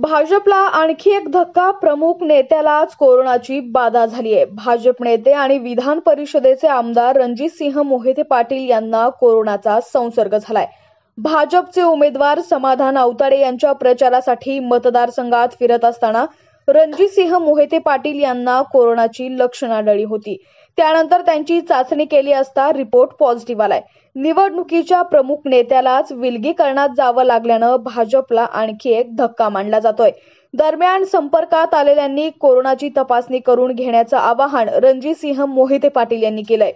भाजपला आणखी एक धक्का प्रमुख नेत्याला आज कोरोनाची बाधा झाली आहे भाजप नेते आणि विधान परिषदेचे आमदार रणजित सिंह मोहिते पाटील यांना कोरोनाचा संसर्ग झालाय भाजपचे उमेदवार समाधान अवताडे यांच्या प्रचारासाठी मतदारसंघात फिरत असताना रणजितसिंह मोहिते पाटील यांना कोरोनाची लक्षणं आढळली होती त्यानंतर त्यांची चाचणी केली असता रिपोर्ट पॉझिटिव्ह आलाय निवडणुकीच्या प्रमुख नेत्यालाच विलगीकरणात जावं लागल्यानं भाजपला आणखी एक धक्का मांडला जातोय दरम्यान संपर्कात आलेल्यांनी कोरोनाची तपासणी करून घेण्याचं आवाहन रणजितसिंह मोहिते पाटील यांनी केलंय